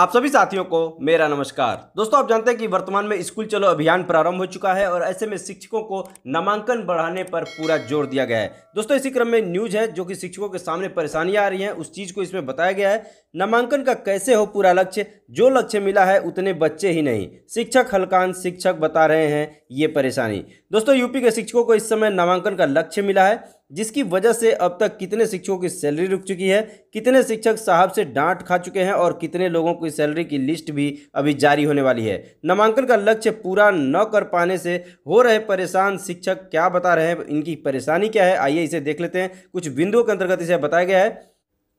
आप सभी साथियों को मेरा नमस्कार दोस्तों आप जानते हैं कि वर्तमान में स्कूल चलो अभियान प्रारंभ हो चुका है और ऐसे में शिक्षकों को नामांकन बढ़ाने पर पूरा जोर दिया गया है दोस्तों इसी क्रम में न्यूज है जो कि शिक्षकों के सामने परेशानियां आ रही हैं उस चीज़ को इसमें बताया गया है नामांकन का कैसे हो पूरा लक्ष्य जो लक्ष्य मिला है उतने बच्चे ही नहीं शिक्षक हलकान शिक्षक बता रहे हैं ये परेशानी दोस्तों यूपी के शिक्षकों को इस समय नामांकन का लक्ष्य मिला है जिसकी वजह से अब तक कितने शिक्षकों की सैलरी रुक चुकी है कितने शिक्षक साहब से डांट खा चुके हैं और कितने लोगों की सैलरी की लिस्ट भी अभी जारी होने वाली है नामांकन का लक्ष्य पूरा न कर पाने से हो रहे परेशान शिक्षक क्या बता रहे हैं इनकी परेशानी क्या है आइए इसे देख लेते हैं कुछ बिंदुओं के अंतर्गत इसे बताया गया है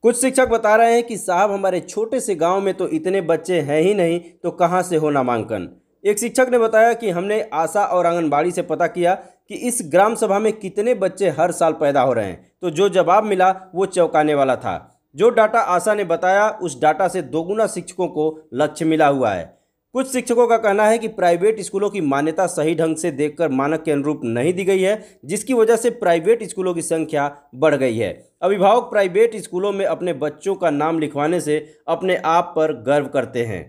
कुछ शिक्षक बता रहे हैं कि साहब हमारे छोटे से गाँव में तो इतने बच्चे हैं ही नहीं तो कहाँ से हो नामांकन एक शिक्षक ने बताया कि हमने आशा और आंगनबाड़ी से पता किया कि इस ग्राम सभा में कितने बच्चे हर साल पैदा हो रहे हैं तो जो जवाब मिला वो चौंकाने वाला था जो डाटा आशा ने बताया उस डाटा से दोगुना शिक्षकों को लक्ष्य मिला हुआ है कुछ शिक्षकों का कहना है कि प्राइवेट स्कूलों की मान्यता सही ढंग से देखकर मानक के अनुरूप नहीं दी गई है जिसकी वजह से प्राइवेट स्कूलों की संख्या बढ़ गई है अभिभावक प्राइवेट स्कूलों में अपने बच्चों का नाम लिखवाने से अपने आप पर गर्व करते हैं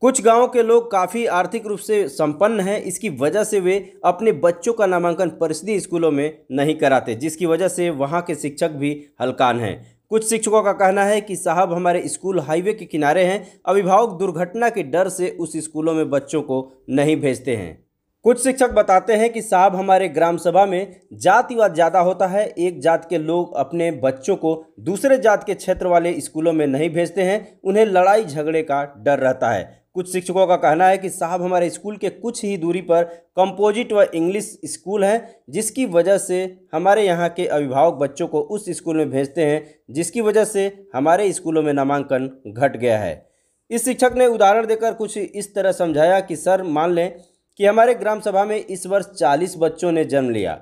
कुछ गांवों के लोग काफ़ी आर्थिक रूप से संपन्न हैं इसकी वजह से वे अपने बच्चों का नामांकन परिषदी स्कूलों में नहीं कराते जिसकी वजह से वहां के शिक्षक भी हलकान हैं कुछ शिक्षकों का कहना है कि साहब हमारे स्कूल हाईवे के किनारे हैं अभिभावक दुर्घटना के डर से उस स्कूलों में बच्चों को नहीं भेजते हैं कुछ शिक्षक बताते हैं कि साहब हमारे ग्राम सभा में जातिवाद ज़्यादा होता है एक जात के लोग अपने बच्चों को दूसरे जात के क्षेत्र वाले स्कूलों में नहीं भेजते हैं उन्हें लड़ाई झगड़े का डर रहता है कुछ शिक्षकों का कहना है कि साहब हमारे स्कूल के कुछ ही दूरी पर कंपोजिट व इंग्लिश स्कूल हैं जिसकी वजह से हमारे यहाँ के अभिभावक बच्चों को उस स्कूल में भेजते हैं जिसकी वजह से हमारे स्कूलों में नामांकन घट गया है इस शिक्षक ने उदाहरण देकर कुछ इस तरह समझाया कि सर मान लें कि हमारे ग्राम सभा में इस वर्ष चालीस बच्चों ने जन्म लिया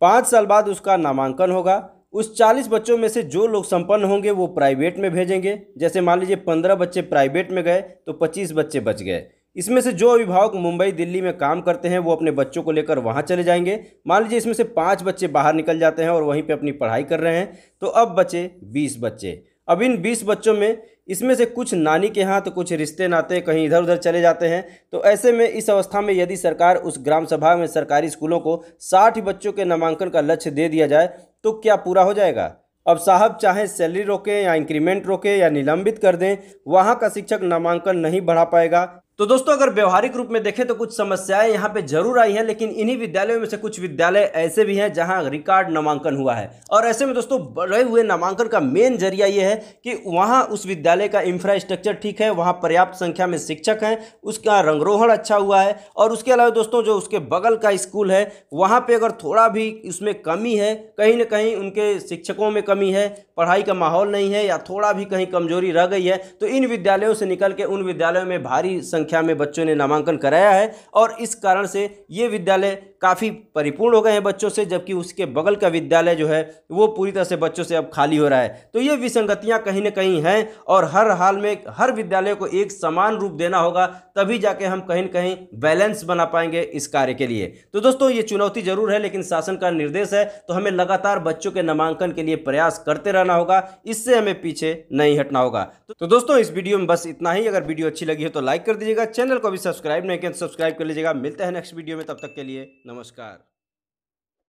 पाँच साल बाद उसका नामांकन होगा उस चालीस बच्चों में से जो लोग संपन्न होंगे वो प्राइवेट में भेजेंगे जैसे मान लीजिए पंद्रह बच्चे प्राइवेट में गए तो पच्चीस बच्चे बच गए इसमें से जो अभिभावक मुंबई दिल्ली में काम करते हैं वो अपने बच्चों को लेकर वहाँ चले जाएंगे मान लीजिए इसमें से पाँच बच्चे बाहर निकल जाते हैं और वहीं पर अपनी पढ़ाई कर रहे हैं तो अब बचे बीस बच्चे अब इन बीस बच्चों में इसमें से कुछ नानी के यहाँ तो कुछ रिश्ते नाते कहीं इधर उधर चले जाते हैं तो ऐसे में इस अवस्था में यदि सरकार उस ग्राम सभा में सरकारी स्कूलों को साठ बच्चों के नामांकन का लक्ष्य दे दिया जाए तो क्या पूरा हो जाएगा अब साहब चाहे सैलरी रोकें या इंक्रीमेंट रोकें या निलंबित कर दें वहाँ का शिक्षक नामांकन नहीं बढ़ा पाएगा तो दोस्तों अगर व्यवहारिक रूप में देखें तो कुछ समस्याएं यहाँ पे जरूर आई हैं लेकिन इन्हीं विद्यालयों में से कुछ विद्यालय ऐसे भी हैं जहाँ रिकॉर्ड नामांकन हुआ है और ऐसे में दोस्तों बढ़े हुए नामांकन का मेन जरिया ये है कि वहाँ उस विद्यालय का इंफ्रास्ट्रक्चर ठीक है वहाँ पर्याप्त संख्या में शिक्षक हैं उसका रंगरोहण अच्छा हुआ है और उसके अलावा दोस्तों जो उसके बगल का स्कूल है वहाँ पर अगर थोड़ा भी उसमें कमी है कहीं ना कहीं उनके शिक्षकों में कमी है पढ़ाई का माहौल नहीं है या थोड़ा भी कहीं कमजोरी रह गई है तो इन विद्यालयों से निकल के उन विद्यालयों में भारी संख्या संख्या में बच्चों ने नामांकन कराया है और इस कारण से ये विद्यालय काफ़ी परिपूर्ण हो गए हैं बच्चों से जबकि उसके बगल का विद्यालय जो है वो पूरी तरह से बच्चों से अब खाली हो रहा है तो ये विसंगतियाँ कहीं ना कहीं हैं और हर हाल में हर विद्यालय को एक समान रूप देना होगा तभी जाके हम कहीं ना कहीं बैलेंस बना पाएंगे इस कार्य के लिए तो दोस्तों ये चुनौती जरूर है लेकिन शासन का निर्देश है तो हमें लगातार बच्चों के नामांकन के लिए प्रयास करते रहना होगा इससे हमें पीछे नहीं हटना होगा तो दोस्तों इस वीडियो में बस इतना ही अगर वीडियो अच्छी लगी हो तो लाइक कर दीजिए लीजिएगा चैनल को भी सब्सक्राइब नहीं किया तो सब्सक्राइब कर लीजिएगा मिलते हैं नेक्स्ट वीडियो में तब तक के लिए नमस्कार